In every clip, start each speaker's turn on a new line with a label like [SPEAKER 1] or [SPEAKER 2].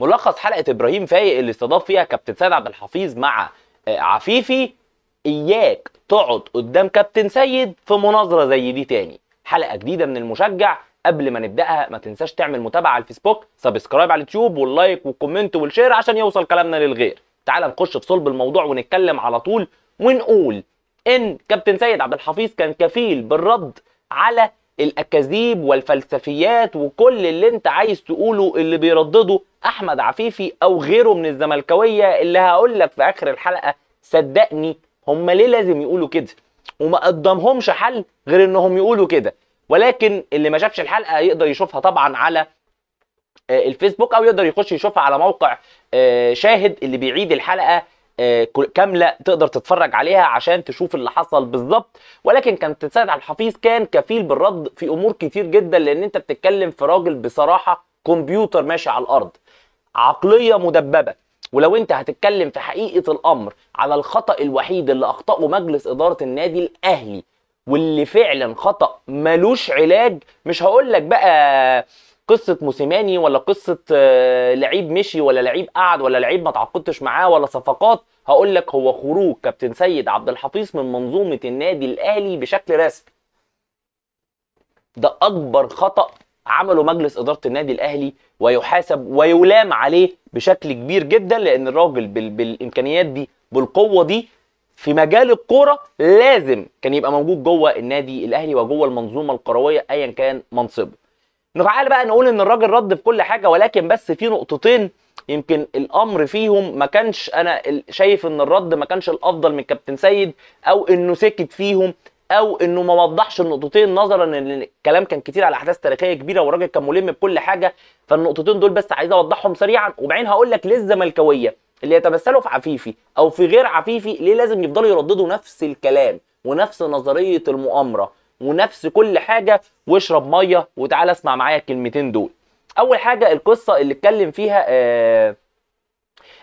[SPEAKER 1] ملخص حلقه ابراهيم فايق اللي استضاف فيها كابتن سيد عبد الحفيظ مع آه، عفيفي اياك تقعد قدام كابتن سيد في مناظره زي دي تاني حلقه جديده من المشجع قبل ما نبداها ما تنساش تعمل متابعه على الفيسبوك سبسكرايب على اليوتيوب واللايك والكومنت والشير عشان يوصل كلامنا للغير تعال نخش في صلب الموضوع ونتكلم على طول ونقول ان كابتن سيد عبد الحفيظ كان كفيل بالرد على الاكاذيب والفلسفيات وكل اللي انت عايز تقوله اللي بيردده احمد عفيفي او غيره من الزملكاويه اللي هقول لك في اخر الحلقه صدقني هم ليه لازم يقولوا كده وما قدمهمش حل غير انهم يقولوا كده ولكن اللي ما شافش الحلقه يقدر يشوفها طبعا على آه، الفيسبوك او يقدر يخش يشوفها على موقع آه، شاهد اللي بيعيد الحلقه آه، كامله تقدر تتفرج عليها عشان تشوف اللي حصل بالظبط ولكن كانت تساعد على الحفيظ كان كفيل بالرد في امور كتير جدا لان انت بتتكلم في راجل بصراحه كمبيوتر ماشي على الارض عقليه مدببه ولو انت هتتكلم في حقيقه الامر على الخطا الوحيد اللي اخطاه مجلس اداره النادي الاهلي واللي فعلا خطا ملوش علاج مش هقول لك بقى قصه موسيماني ولا قصه آه، لعيب مشي ولا لعيب قعد ولا لعيب ما تعاقدتش معاه ولا صفقات هقول لك هو خروج كابتن سيد عبد الحفيظ من منظومه النادي الاهلي بشكل رسمي ده اكبر خطا عمله مجلس اداره النادي الاهلي ويحاسب ويلام عليه بشكل كبير جدا لان الراجل بال بالامكانيات دي بالقوه دي في مجال الكوره لازم كان يبقى موجود جوه النادي الاهلي وجوه المنظومه الكرويه ايا كان منصبه نتعالى بقى نقول ان الراجل رد في كل حاجه ولكن بس في نقطتين يمكن الامر فيهم ما كانش انا شايف ان الرد ما كانش الافضل من كابتن سيد او انه سكت فيهم او انه ما وضحش النقطتين نظرا ان الكلام كان كتير على احداث تاريخيه كبيره والراجل كان ملم بكل حاجه فالنقطتين دول بس عايز اوضحهم سريعا وبعدين هقول لك ليه الزملكاويه اللي يتمثلوا في عفيفي او في غير عفيفي ليه لازم يفضلوا يرددوا نفس الكلام ونفس نظريه المؤامره ونفس كل حاجه واشرب ميه وتعالى اسمع معايا الكلمتين دول اول حاجه القصه اللي اتكلم فيها آه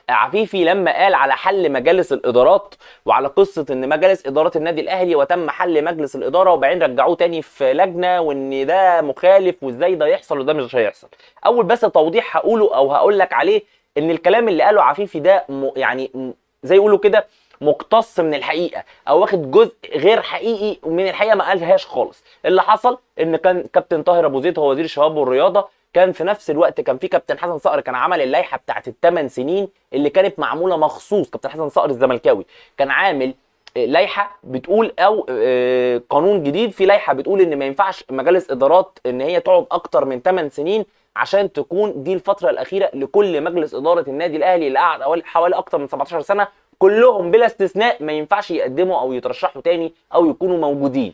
[SPEAKER 1] عفيفي لما قال على حل مجالس الادارات وعلى قصه ان مجالس ادارات النادي الاهلي وتم حل مجلس الاداره وبعدين رجعوه تاني في لجنه وان ده مخالف وازاي ده يحصل وده مش هيحصل اول بس توضيح هقوله او هقول لك عليه ان الكلام اللي قاله عفيفي ده يعني زي يقولوا كده مقتص من الحقيقه او واخد جزء غير حقيقي من الحقيقه ما قالهاش خالص اللي حصل ان كان كابتن طاهر ابو زيد هو وزير الشباب والرياضه كان في نفس الوقت كان في كابتن حسن صقر كان عمل اللائحه بتاعه الثمان سنين اللي كانت معموله مخصوص كابتن حسن صقر الزملكاوي كان عامل آه، لائحه بتقول او آه، قانون جديد في لائحه بتقول ان ما ينفعش مجالس ادارات ان هي تقعد اكتر من 8 سنين عشان تكون دي الفتره الاخيره لكل مجلس اداره النادي الاهلي اللي قعد حوالي اكتر من 17 سنه كلهم بلا استثناء ما ينفعش يقدموا او يترشحوا تاني او يكونوا موجودين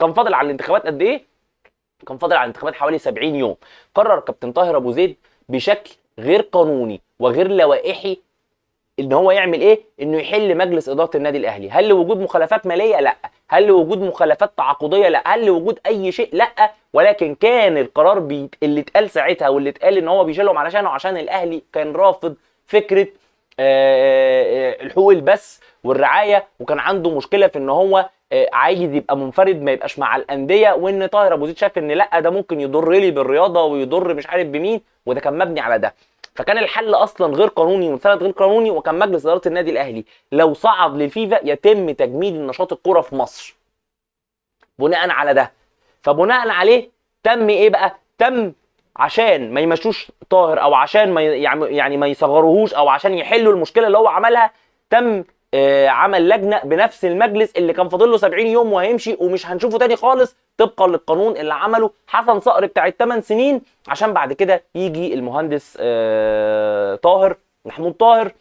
[SPEAKER 1] كان فاضل على الانتخابات قد ايه كان فاضل على الانتخابات حوالي 70 يوم قرر كابتن طاهر ابو زيد بشكل غير قانوني وغير لوائحي ان هو يعمل ايه انه يحل مجلس اداره النادي الاهلي هل لوجود مخالفات ماليه لا هل لوجود مخالفات تعاقديه لا هل لوجود اي شيء لا ولكن كان القرار بي... اللي اتقال ساعتها واللي اتقال ان هو بيشيلهم علشانه عشان الاهلي كان رافض فكره آه، آه، آه، الحقوق البث والرعايه وكان عنده مشكله في ان هو عايز يبقى منفرد ما يبقاش مع الانديه وان طاهر ابو زيد شاف ان لا ده ممكن يضر لي بالرياضه ويضر مش عارف بمين وده كان مبني على ده فكان الحل اصلا غير قانوني والسند غير قانوني وكان مجلس اداره النادي الاهلي لو صعد للفيفا يتم تجميد نشاط الكوره في مصر بناء على ده فبناء عليه تم ايه بقى تم عشان ما يمشوش طاهر او عشان ما يعني ما يصغروهوش او عشان يحلوا المشكله اللي هو عملها تم آه، عمل لجنه بنفس المجلس اللي كان فاضل له 70 يوم وهيمشي ومش هنشوفه تاني خالص طبقا للقانون اللي عمله حسن صقر بتاع الثمان سنين عشان بعد كده يجي المهندس آه، طاهر محمود طاهر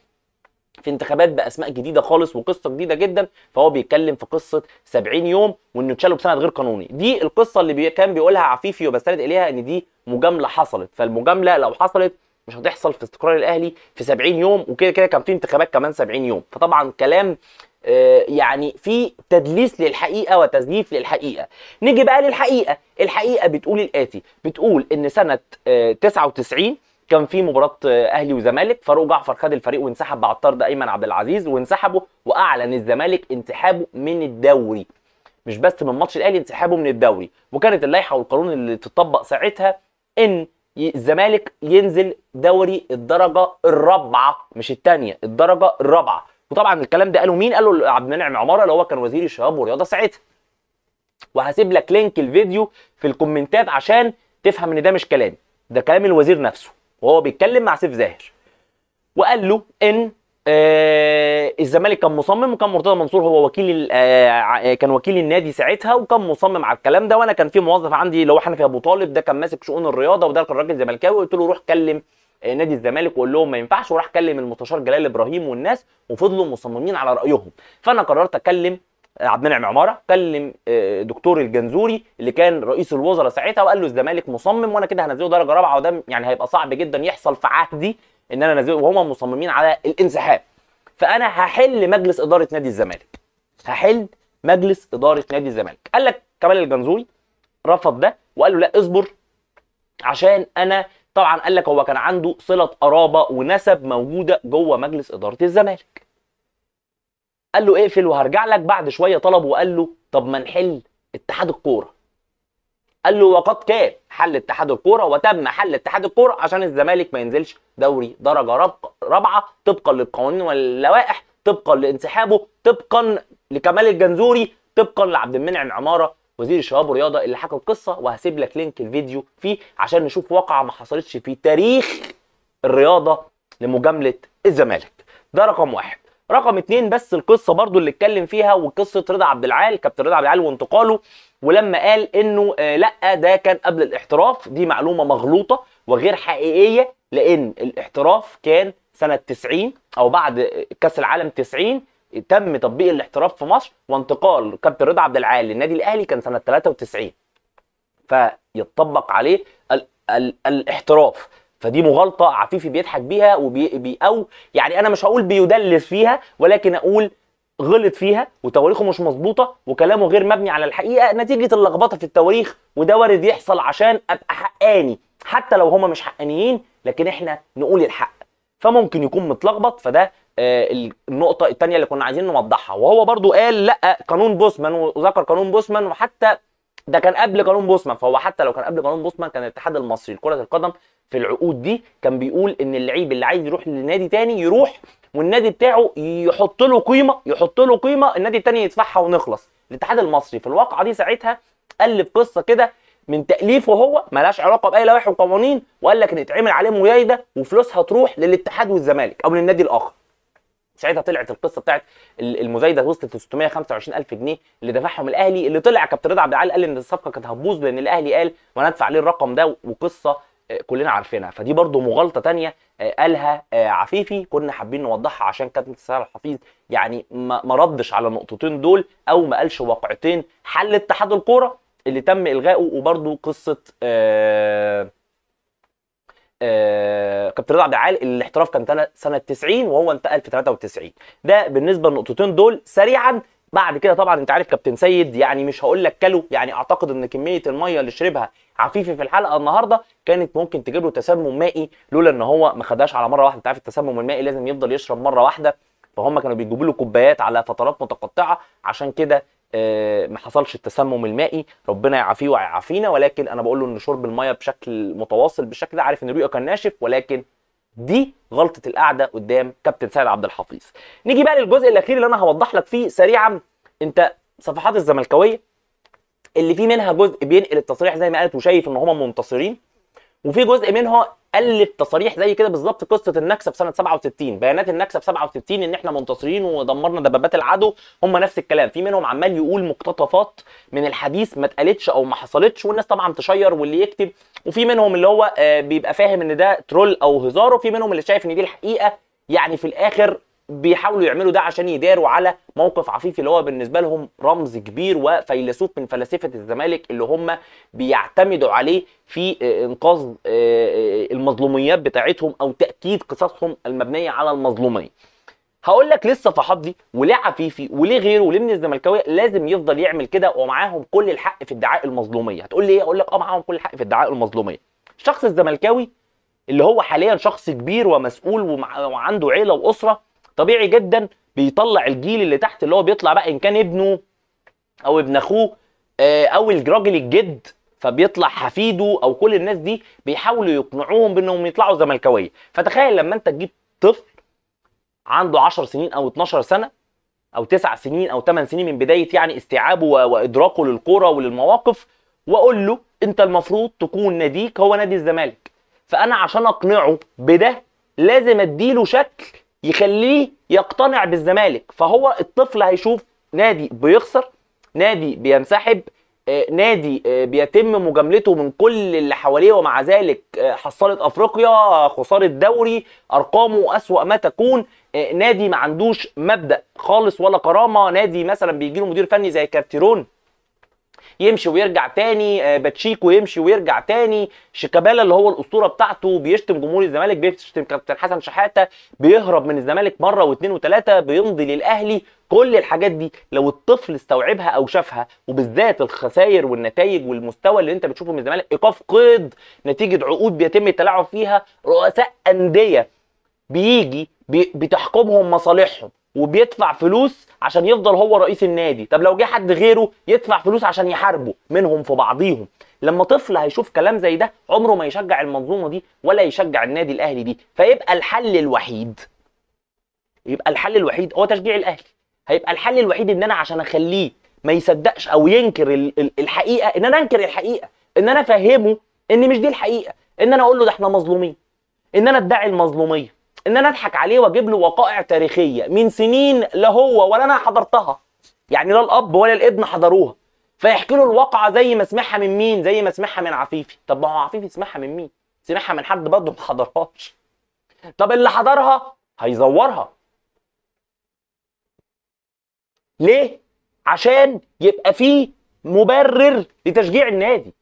[SPEAKER 1] في انتخابات باسماء جديده خالص وقصه جديده جدا فهو بيتكلم في قصه 70 يوم وانه اتشالوا بسند غير قانوني دي القصه اللي بي كان بيقولها عفيفي وبستند اليها ان دي مجامله حصلت فالمجامله لو حصلت مش هتحصل في استقرار الاهلي في 70 يوم وكده كده كان في انتخابات كمان 70 يوم فطبعا كلام آه، يعني في تدليس للحقيقه وتزييف للحقيقه نيجي بقى للحقيقه الحقيقه بتقول الاتي بتقول ان سنه 99 آه، كان في مباراه اهلي وزمالك فاروق جعفر خد الفريق وانسحب بعد طرد ايمن عبد العزيز وانسحبوا واعلن الزمالك انسحابه من الدوري مش بس من ماتش الاهلي انسحابه من الدوري وكانت اللائحه والقانون اللي تطبق ساعتها ان الزمالك ينزل دوري الدرجه الرابعه مش الثانيه الدرجه الرابعه وطبعا الكلام ده قاله مين قاله عبد المنعم عماره اللي هو كان وزير الشباب والرياضه ساعتها وهسيب لك لينك الفيديو في الكومنتات عشان تفهم ان ده مش كلام ده كلام الوزير نفسه وهو بيتكلم مع سيف زاهر وقال له ان آه الزمالك كان مصمم وكان مرتضى منصور هو وكيل آه كان وكيل النادي ساعتها وكان مصمم على الكلام ده وانا كان في موظف عندي اللي هو حنفي ابو طالب ده كان ماسك شؤون الرياضه وده كان راجل زملكاوي قلت له روح كلم آه نادي الزمالك وقول لهم ما ينفعش وراح كلم المستشار جلال ابراهيم والناس وفضلوا مصممين على رايهم فانا قررت اكلم عبد المنعم عماره كلم آه، دكتور الجنزوري اللي كان رئيس الوزراء ساعتها وقال له الزمالك مصمم وانا كده هنزله درجه رابعه وده يعني هيبقى صعب جدا يحصل في عهدي ان انا انزله وهم مصممين على الانسحاب فانا هحل مجلس اداره نادي الزمالك هحل مجلس اداره نادي الزمالك قال لك كمال الجنزوري رفض ده وقال له لا اصبر عشان انا طبعا قال لك هو كان عنده صله قرابه ونسب موجوده جوه مجلس اداره الزمالك قال له اقفل وهرجع لك بعد شويه طلب وقال له طب ما نحل اتحاد الكوره قال له وقد كان حل اتحاد الكوره وتم حل اتحاد الكوره عشان الزمالك ما ينزلش دوري درجه رابعه طبقا للقوانين واللوائح طبقا لانسحابه طبقا لكمال الجنزوري طبقا لعبد المنعم عماره وزير الشباب والرياضه اللي حكى القصه وهسيب لك لينك الفيديو فيه عشان نشوف واقعه ما حصلتش في تاريخ الرياضه لمجامله الزمالك ده رقم واحد رقم اتنين بس القصه برضو اللي اتكلم فيها وقصه رضا عبد العال كابتن رضا عبد العال وانتقاله ولما قال انه آه لا ده كان قبل الاحتراف دي معلومه مغلوطه وغير حقيقيه لان الاحتراف كان سنه 90 او بعد كاس العالم 90 تم تطبيق الاحتراف في مصر وانتقال كابتن رضا عبد العال للنادي الاهلي كان سنه 93 فيطبق عليه ال ال الاحتراف فدي مغالطه عفيفي بيضحك بيها وبي بي او يعني انا مش هقول بيدلس فيها ولكن اقول غلط فيها وتواريخه مش مظبوطه وكلامه غير مبني على الحقيقه نتيجه اللخبطه في التواريخ وده وارد يحصل عشان ابقى حقاني حتى لو هما مش حقانيين لكن احنا نقول الحق فممكن يكون متلخبط فده آه النقطه الثانيه اللي كنا عايزين نوضحها وهو برضو قال لا قانون بوسمان وذكر قانون بوسمان وحتى ده كان قبل قانون بوسمان فهو حتى لو كان قبل قانون بوسمان كان الاتحاد المصري لكره القدم في العقود دي كان بيقول ان اللعيب اللي عايز يروح لنادي تاني يروح والنادي بتاعه يحط له قيمه يحط له قيمه النادي التاني يدفعها ونخلص الاتحاد المصري في الواقعه دي ساعتها الف قصه كده من تاليفه هو ملاش علاقه باي لوائح وقوانين وقال لك ان اتعمل عليه مجايده وفلوسها تروح للاتحاد والزمالك او للنادي الاخر ساعتها طلعت القصه بتاعت المزايده وصلت ل 625 الف جنيه اللي دفعهم الاهلي اللي طلع كابتن رضا عبد العال قال ان الصفقه كانت هتبوظ لان الاهلي قال وانا ادفع ليه الرقم ده وقصه آه، كلنا عارفينها فدي برضو مغالطه تانية آه، قالها آه، عفيفي كنا حابين نوضحها عشان كابتن سهر الحفيظ يعني ما ردش على النقطتين دول او ما قالش واقعتين حل اتحاد الكوره اللي تم الغائه وبرضو قصه آه آه، كابتن رضا عبد العال الاحتراف كان سنه 90 وهو انتقل في 93 ده بالنسبه للنقطتين دول سريعا بعد كده طبعا انت عارف كابتن سيد يعني مش هقول لك كلو يعني اعتقد ان كميه الميه اللي شربها عفيفي في الحلقه النهارده كانت ممكن تجيب له تسمم مائي لولا ان هو ما خدهاش على مره واحده انت عارف التسمم المائي لازم يفضل يشرب مره واحده فهم كانوا بيجيبوا له كوبايات على فترات متقطعه عشان كده آه، ما حصلش التسمم المائي ربنا يعافيه ويعافينا ولكن انا بقول له ان شرب الميه بشكل متواصل بالشكل ده عارف ان رؤيه كان ناشف ولكن دي غلطه القعده قدام كابتن سيد عبد الحفيظ نيجي بقى للجزء الاخير اللي انا هوضح لك فيه سريعا انت صفحات الزملكاويه اللي في منها جزء بينقل التصريح زي ما قالت وشايف ان هم منتصرين وفي جزء منها الف تصريح زي كده بالظبط قصه النكسه في سنه 67 بيانات النكسه في 67 ان احنا منتصرين ودمرنا دبابات العدو هم نفس الكلام في منهم عمال يقول مقتطفات من الحديث ما اتقالتش او ما حصلتش والناس طبعا تشير واللي يكتب وفي منهم اللي هو آه، بيبقى فاهم ان ده ترول او هزار وفي منهم اللي شايف ان دي الحقيقه يعني في الاخر بيحاولوا يعملوا ده عشان يداروا على موقف عفيفي اللي هو بالنسبه لهم رمز كبير وفيلسوف من فلاسفه الزمالك اللي هم بيعتمدوا عليه في آه، انقاذ آه، آه، المظلوميات بتاعتهم او تاكيد قصصهم المبنيه على المظلوميه. هقول لك ليه الصفحات دي وليه عفيفي وليه غيره وليه من الزملكاويه لازم يفضل يعمل كده ومعاهم كل الحق في ادعاء المظلوميه، هتقول لي ايه؟ اقول لك اه معاهم كل الحق في ادعاء المظلوميه. الشخص الزملكاوي اللي هو حاليا شخص كبير ومسؤول وعنده عيله واسره طبيعي جدا بيطلع الجيل اللي تحت اللي هو بيطلع بقى ان كان ابنه او ابن اخوه آه، او الراجل الجد فبيطلع حفيده او كل الناس دي بيحاولوا يقنعوهم بانهم يطلعوا زملكاويه فتخيل لما انت تجيب طفل عنده 10 سنين او 12 سنه او 9 سنين او 8 سنين من بدايه يعني استيعابه وادراكه للكوره وللمواقف واقول له انت المفروض تكون ناديك هو نادي الزمالك فانا عشان اقنعه بده لازم اديله شكل يخليه يقتنع بالزمالك فهو الطفل هيشوف نادي بيخسر نادي بينسحب آه، نادي آه، بيتم مجاملته من كل اللي حواليه ومع ذلك آه، حصلت افريقيا خساره دوري ارقامه اسوا ما تكون نادي ما عندوش مبدا خالص ولا كرامه نادي مثلا بيجيله مدير فني زي كارتيرون يمشي ويرجع تاني آه، باتشيكو يمشي ويرجع تاني شيكابالا اللي هو الاسطوره بتاعته بيشتم جمهور الزمالك بيشتم كابتن حسن شحاته بيهرب من الزمالك مره واثنين وثلاثه بيمضي للاهلي كل الحاجات دي لو الطفل استوعبها او شافها وبالذات الخسائر والنتائج والمستوى اللي انت بتشوفه من الزمالك ايقاف قيد نتيجه عقود بيتم التلاعب فيها رؤساء انديه بيجي بتحكمهم مصالحهم وبيدفع فلوس عشان يفضل هو رئيس النادي طب لو جه حد غيره يدفع فلوس عشان يحاربه منهم في بعضيهم لما طفل هيشوف كلام زي ده عمره ما يشجع المنظومه دي ولا يشجع النادي الاهلي دي فيبقى الحل الوحيد يبقى الحل الوحيد هو تشجيع الاهلي هيبقى الحل الوحيد ان انا عشان اخليه ما يصدقش او ينكر الحقيقه ان انا انكر الحقيقه ان انا افهمه ان مش دي الحقيقه ان انا اقول له ده احنا مظلومين ان انا ادعي المظلوميه ان انا اضحك عليه واجيب له وقائع تاريخيه من سنين لا هو ولا انا حضرتها يعني لا الاب ولا الابن حضروها فيحكي له الواقعه زي ما سمعها من مين زي ما سمعها من عفيفي طب ما هو عفيفي سمعها من مين سمعها من حد برضه ما حضرهاش طب اللي حضرها هيزورها ليه عشان يبقى فيه مبرر لتشجيع النادي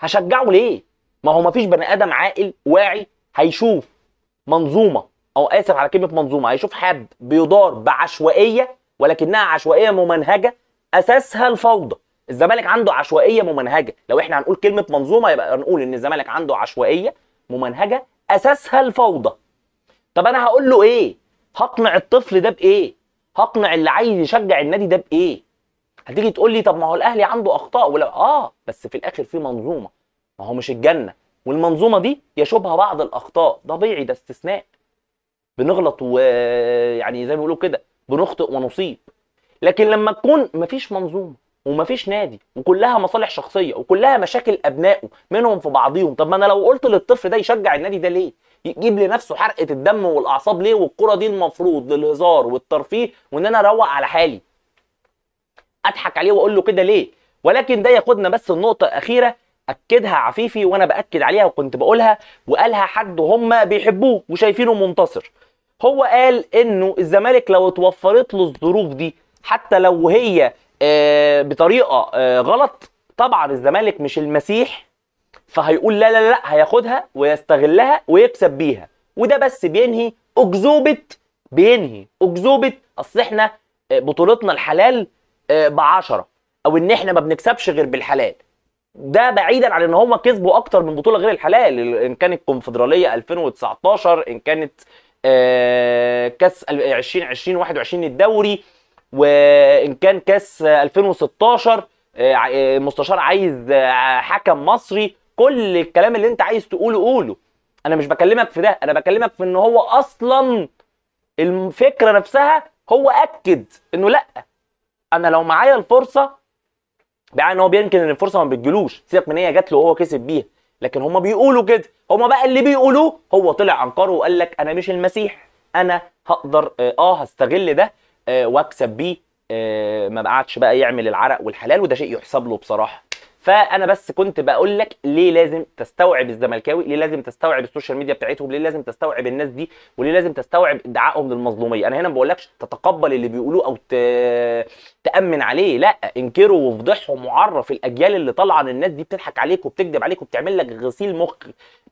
[SPEAKER 1] هشجعه ليه ما هو مفيش بني ادم عاقل واعي هيشوف منظومه او اسف على كلمه منظومه هيشوف حد بيدار بعشوائيه ولكنها عشوائيه ممنهجه اساسها الفوضى الزمالك عنده عشوائيه ممنهجه لو احنا هنقول كلمه منظومه يبقى نقول ان الزمالك عنده عشوائيه ممنهجه اساسها الفوضى طب انا هقول له ايه هقنع الطفل ده بايه هقنع اللي عايز يشجع النادي ده بايه هتيجي تقول لي طب ما هو الاهلي عنده اخطاء ولا اه بس في الاخر في منظومه ما هو مش الجنه والمنظومه دي يشوبها بعض الاخطاء طبيعي ده استثناء بنغلط ويعني زي ما بيقولوا كده بنخطئ ونصيب لكن لما تكون مفيش منظومه ومفيش نادي وكلها مصالح شخصيه وكلها مشاكل ابنائه منهم في بعضيهم طب ما انا لو قلت للطفل ده يشجع النادي ده ليه يجيب لنفسه حرقه الدم والاعصاب ليه والكره دي المفروض للهزار والترفيه وان انا اروق على حالي اضحك عليه واقول له كده ليه ولكن ده ياخدنا بس النقطه الاخيره اكدها عفيفي وانا باكد عليها وكنت بقولها وقالها حد هم بيحبوه وشايفينه منتصر هو قال انه الزمالك لو اتوفرت له الظروف دي حتى لو هي آه، بطريقه آه، غلط طبعا الزمالك مش المسيح فهيقول لا لا لا هياخدها ويستغلها ويكسب بيها وده بس بينهي اكذوبه بينهي اكذوبه اصل احنا آه، بطولتنا الحلال بعشرة او ان احنا ما بنكسبش غير بالحلال ده بعيدا عن ان هم كسبوا اكتر من بطوله غير الحلال ان كانت الكونفدراليه 2019 ان كانت آه، كاس 2020 21 الدوري وان كان كاس 2016 آه، آه، مستشار عايز حكم مصري كل الكلام اللي انت عايز تقوله قوله انا مش بكلمك في ده انا بكلمك في ان هو اصلا الفكره نفسها هو اكد انه لا انا لو معايا الفرصه بمعنى ان هو بيمكن ان الفرصه ما بتجيلوش سيبك من هي جات له وهو كسب بيها لكن هما بيقولوا كده هما بقى اللي بيقولوه هو طلع انكره وقال لك انا مش المسيح انا هقدر اه, آه، هستغل ده آه واكسب بيه آه ما بقعدش بقى يعمل العرق والحلال وده شيء يحسب له بصراحه فانا بس كنت بقول لك ليه لازم تستوعب الزملكاوي ليه لازم تستوعب السوشيال ميديا بتاعتهم ليه لازم تستوعب الناس دي وليه لازم تستوعب ادعائهم للمظلوميه انا هنا ما بقولكش تتقبل اللي بيقولوه او ت... تامن عليه لا انكره وافضحه وعرف الاجيال اللي طالعه ان الناس دي بتضحك عليك وبتكذب عليك وبتعمل لك غسيل مخ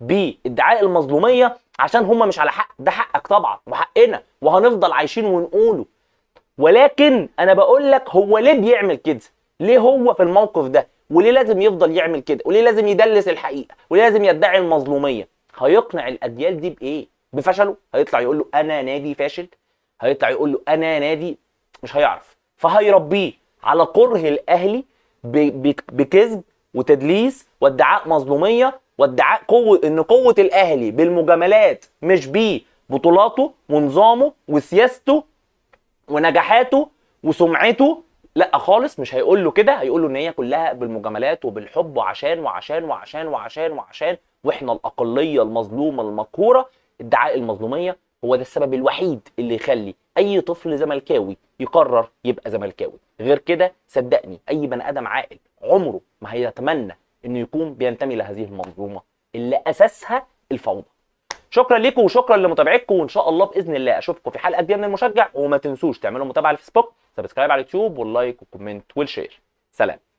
[SPEAKER 1] بادعاء المظلوميه عشان هم مش على حق ده حقك طبعا وحقنا وهنفضل عايشين ونقوله ولكن انا بقول لك هو ليه بيعمل كده ليه هو في الموقف ده وليه لازم يفضل يعمل كده وليه لازم يدلس الحقيقه وليه لازم يدعي المظلوميه هيقنع الاجيال دي بايه بفشله هيطلع يقول له انا نادي فاشل هيطلع يقول له انا نادي مش هيعرف فهيربيه على كره الاهلي بكذب وتدليس وادعاء مظلوميه وادعاء قوه ان قوه الاهلي بالمجاملات مش بيه بطولاته ونظامه وسياسته ونجاحاته وسمعته لا خالص مش هيقول له كده هيقول له ان هي كلها بالمجاملات وبالحب وعشان وعشان وعشان وعشان وعشان واحنا الاقليه المظلومه المقهوره ادعاء المظلوميه هو ده السبب الوحيد اللي يخلي اي طفل زملكاوي يقرر يبقى زملكاوي غير كده صدقني اي بني ادم عاقل عمره ما هيتمنى انه يكون بينتمي لهذه المنظومه اللي اساسها الفوضى شكرا لكم وشكرا لمتابعتكم وان شاء الله باذن الله اشوفكم في حلقه جديده من المشجع وما تنسوش تعملوا متابعه على الفيسبوك سبسكرايب على اليوتيوب واللايك والكومنت والشير سلام